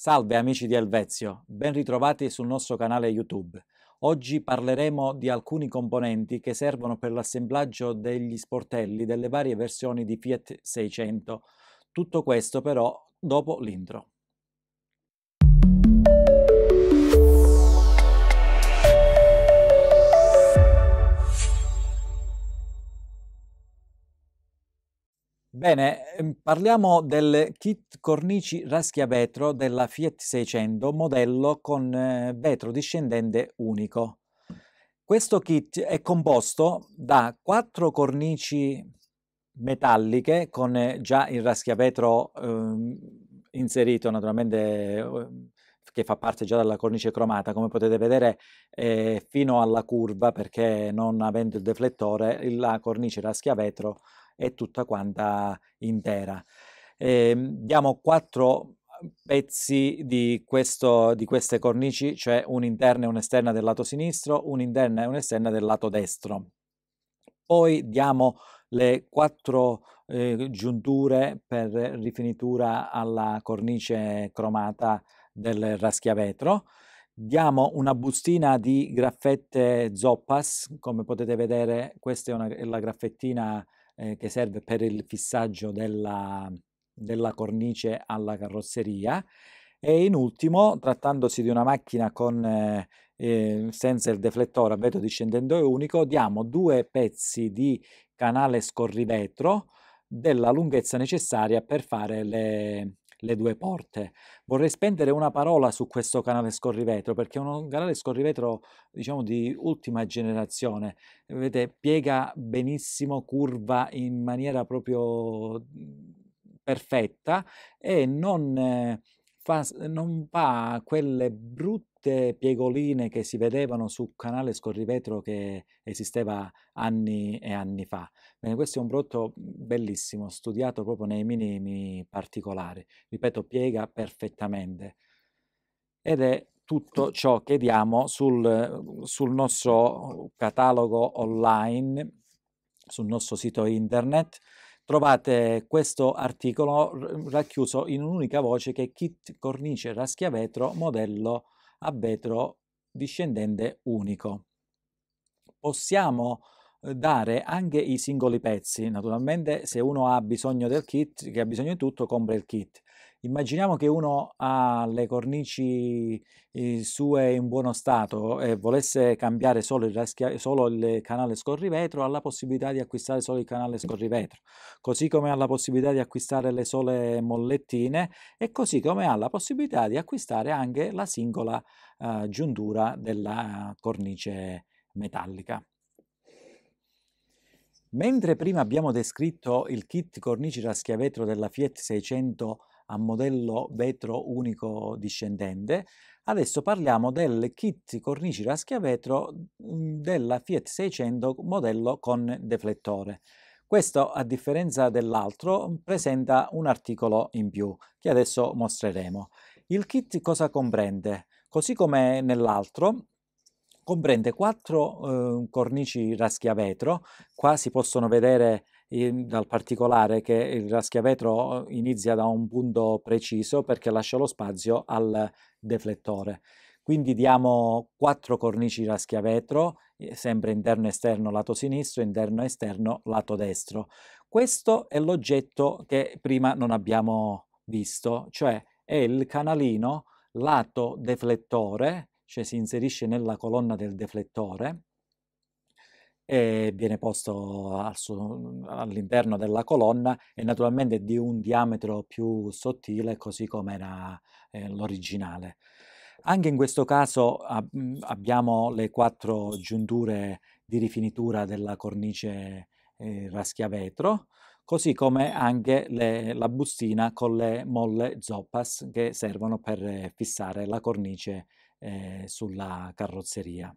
Salve amici di Elvezio, ben ritrovati sul nostro canale YouTube. Oggi parleremo di alcuni componenti che servono per l'assemblaggio degli sportelli delle varie versioni di Fiat 600. Tutto questo però dopo l'intro. Bene, ehm, parliamo del kit cornici raschiavetro della Fiat 600, modello con eh, vetro discendente unico. Questo kit è composto da quattro cornici metalliche con eh, già il raschiavetro eh, inserito naturalmente eh, che fa parte già della cornice cromata, come potete vedere eh, fino alla curva perché non avendo il deflettore la cornice raschiavetro è tutta quanta intera. Eh, diamo quattro ehm, pezzi di, questo, di queste cornici, cioè un'interna e un'esterna del lato sinistro, un'interna e un'esterna del lato destro. Poi diamo le quattro eh, giunture per rifinitura alla cornice cromata del raschiavetro. Diamo una bustina di graffette zoppas, come potete vedere questa è, una, è la graffettina eh, che serve per il fissaggio della, della cornice alla carrozzeria e in ultimo, trattandosi di una macchina con, eh, senza eh, il deflettore a vetro discendendo e unico, diamo due pezzi di canale scorrivetro della lunghezza necessaria per fare le, le due porte. Vorrei spendere una parola su questo canale Scorrivetro, perché è un canale Scorrivetro, diciamo, di ultima generazione. Vedete, piega benissimo, curva in maniera proprio mhmm, perfetta e non... Eh, fa, non fa quelle brutte piegoline che si vedevano sul canale scorrivetro che esisteva anni e anni fa. Bene, questo è un prodotto mhmm, bellissimo, studiato proprio nei minimi particolari. Ripeto, piega perfettamente. Ed è tutto ciò che diamo sul, sul nostro catalogo online, sul nostro sito internet trovate questo articolo racchiuso in un'unica voce che è kit cornice raschiavetro modello a vetro discendente unico. Possiamo eh, dare anche i singoli pezzi, naturalmente se uno ha bisogno del kit, che ha bisogno di tutto, compra il kit. Immaginiamo che uno ha le cornici eh, sue in buono stato e volesse cambiare solo il, raschia- solo il canale scorrivetro, ha la possibilità di acquistare solo il canale scorrivetro, così come ha la possibilità di acquistare le sole mollettine e così come ha la possibilità di acquistare anche la singola eh, giuntura della cornice metallica. Mentre prima abbiamo descritto il kit cornici raschiavetro della Fiat 600 a modello vetro unico discendente. Adesso parliamo del kit cornici raschia vetro mm, della Fiat 600 modello con deflettore. Questo, a differenza dell'altro, presenta un articolo in più, che adesso mostreremo. Il kit cosa comprende? Così come nell'altro, comprende quattro eh, cornici raschia vetro, qua si possono vedere dal particolare che il raschiavetro inizia da un punto preciso perché lascia lo spazio al deflettore. Quindi diamo quattro cornici raschiavetro, sempre interno e esterno lato sinistro, interno e esterno lato destro. Questo è l'oggetto che prima non abbiamo visto, cioè è il canalino lato deflettore, cioè si inserisce nella colonna del deflettore, e viene posto al suo- all'interno della colonna e naturalmente di un diametro più sottile, così come era eh, l'originale. Anche in questo caso ab- mm, abbiamo le quattro giunture di rifinitura della cornice eh, raschiavetro, così come anche le- la bustina con le molle zoppas che servono per fissare la cornice eh, sulla carrozzeria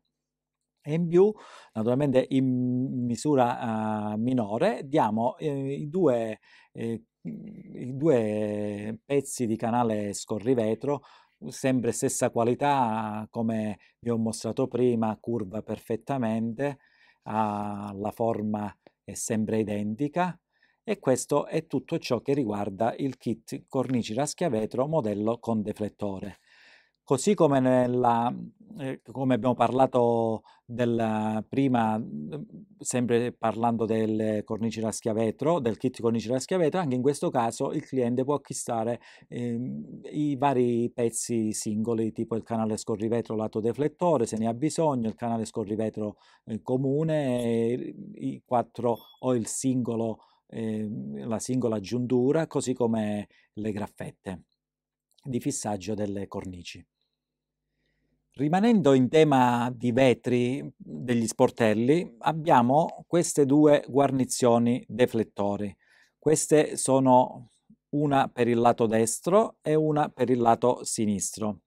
e in più, naturalmente in misura uh, minore, diamo eh, i, due, eh, i, due, pezzi di canale scorrivetro, sempre stessa qualità, come vi ho mostrato prima, curva perfettamente, la forma è sempre identica, e questo è tutto ciò che riguarda il kit cornici raschiavetro modello con deflettore. Così come, nella, eh, come abbiamo parlato del, prima, mm, sempre parlando delle cornici raschia vetro, del kit cornici da schiavetro, anche in questo caso il cliente può acquistare eh, i vari pezzi singoli, tipo il canale scorrivetro lato deflettore, se ne ha bisogno, il canale scorrivetro eh, comune, i quattro o il singolo, ehm, la singola giuntura, così come le graffette di fissaggio delle cornici. Rimanendo in tema di vetri degli sportelli, abbiamo queste due guarnizioni deflettori. Queste sono una per il lato destro e una per il lato sinistro.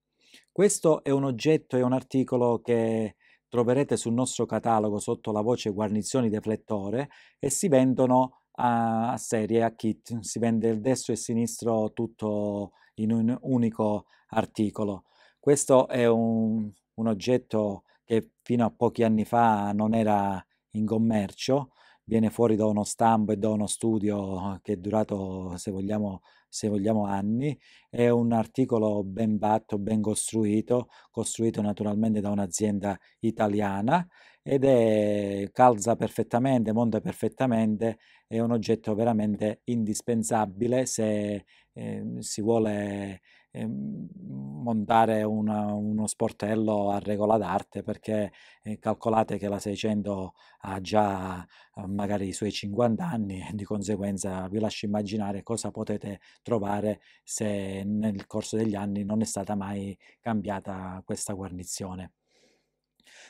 Questo è un oggetto e un articolo che troverete sul nostro catalogo sotto la voce guarnizioni deflettore e si vendono a serie, a kit, si vende il destro e il sinistro tutto in un unico articolo. Questo è un, un oggetto che fino a pochi anni fa non era in commercio, viene fuori da uno stampo e da uno studio che è durato, se vogliamo, se vogliamo anni. È un articolo ben fatto, ben costruito, costruito naturalmente da un'azienda italiana ed è calza perfettamente, monta perfettamente, è un oggetto veramente indispensabile se eh, si vuole Ehm, montare una, uno sportello a regola d'arte perché eh, calcolate che la 600 ha già eh, magari i suoi 50 anni e di conseguenza vi lascio immaginare cosa potete trovare se nel corso degli anni non è stata mai cambiata questa guarnizione.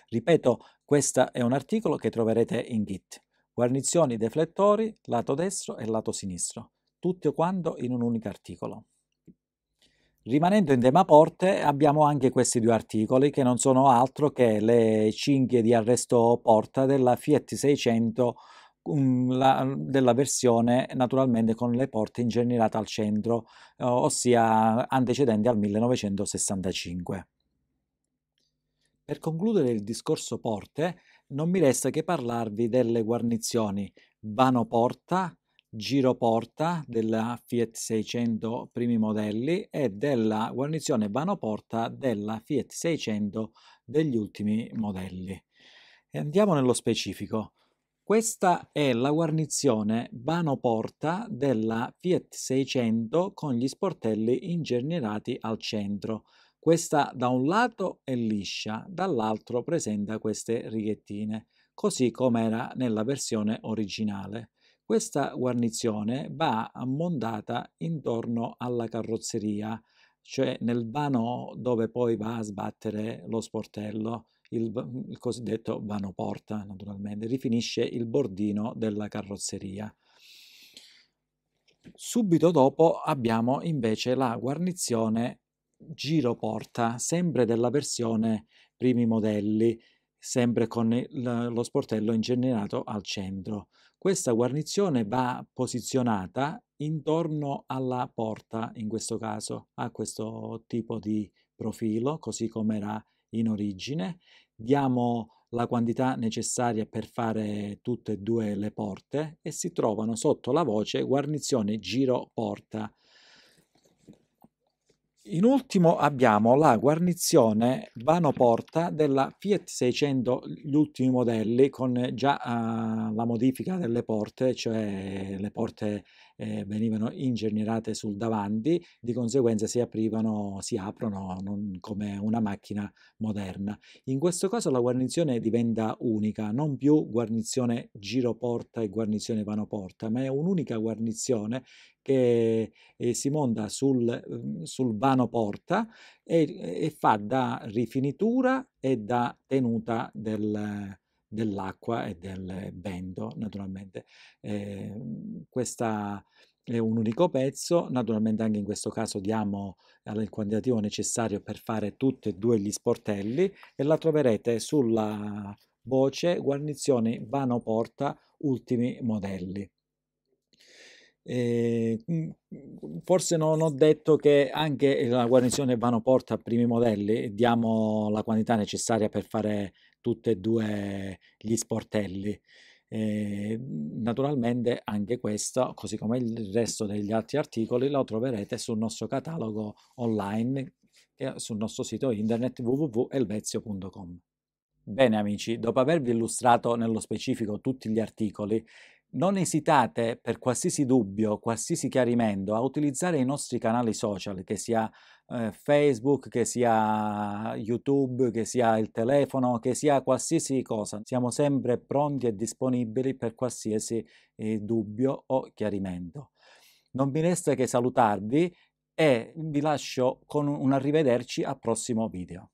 Ripeto, questo è un articolo che troverete in Git. Guarnizioni deflettori lato destro e lato sinistro, tutto quanto in un unico articolo. Rimanendo in tema porte, abbiamo anche questi due articoli che non sono altro che le cinghie di arresto porta della Fiat 600 la, della versione naturalmente con le porte ingegnerate al centro, ossia antecedenti al 1965. Per concludere il discorso porte, non mi resta che parlarvi delle guarnizioni Vano Porta, Giroporta della Fiat 600 primi modelli e della guarnizione Vanoporta della Fiat 600 degli ultimi modelli. E andiamo nello specifico. Questa è la guarnizione Vanoporta della Fiat 600 con gli sportelli ingegnerati al centro. Questa da un lato è liscia, dall'altro presenta queste righettine, così come era nella versione originale. Questa guarnizione va ammondata intorno alla carrozzeria, cioè nel vano dove poi va a sbattere lo sportello, il, mm, il cosiddetto vano porta naturalmente, rifinisce il bordino della carrozzeria. Subito dopo abbiamo invece la guarnizione giro porta, sempre della versione primi modelli, sempre con lo sportello ingenerato al centro. Questa guarnizione va posizionata intorno alla porta, in questo caso, a questo tipo di profilo, così come era in origine. Diamo la quantità necessaria per fare tutte e due le porte e si trovano sotto la voce guarnizione giro porta in ultimo abbiamo la guarnizione vano porta della Fiat 600, gli ultimi modelli, con già uh, la modifica delle porte, cioè le porte eh, venivano ingegnerate sul davanti, di conseguenza si aprivano, si aprono come una macchina moderna. In questo caso la guarnizione diventa unica, non più guarnizione giro porta e guarnizione vano porta, ma è un'unica guarnizione che eh, si monta sul, mm, sul vano porta e, e, fa da rifinitura e da tenuta del, dell'acqua e del vento, naturalmente. Eh, questa è un unico pezzo, naturalmente anche in questo caso diamo il quantitativo necessario per fare tutti e due gli sportelli e la troverete sulla voce guarnizione vano porta ultimi modelli. Ehm, mhmm, forse non ho detto che anche la guarnizione vano porta a primi modelli, diamo la quantità necessaria per fare tutti e due gli sportelli. Eh, naturalmente anche questo, così come il resto degli altri articoli, lo troverete sul nostro catalogo online, sul nostro sito internet www.elvezio.com. Bene amici, dopo avervi illustrato nello specifico tutti gli articoli, non esitate per qualsiasi dubbio, qualsiasi chiarimento a utilizzare i nostri canali social, che sia eh, Facebook, che sia YouTube, che sia il telefono, che sia qualsiasi cosa. Siamo sempre pronti e disponibili per qualsiasi eh, dubbio o chiarimento. Non mi resta che salutarvi e vi lascio con un arrivederci al prossimo video.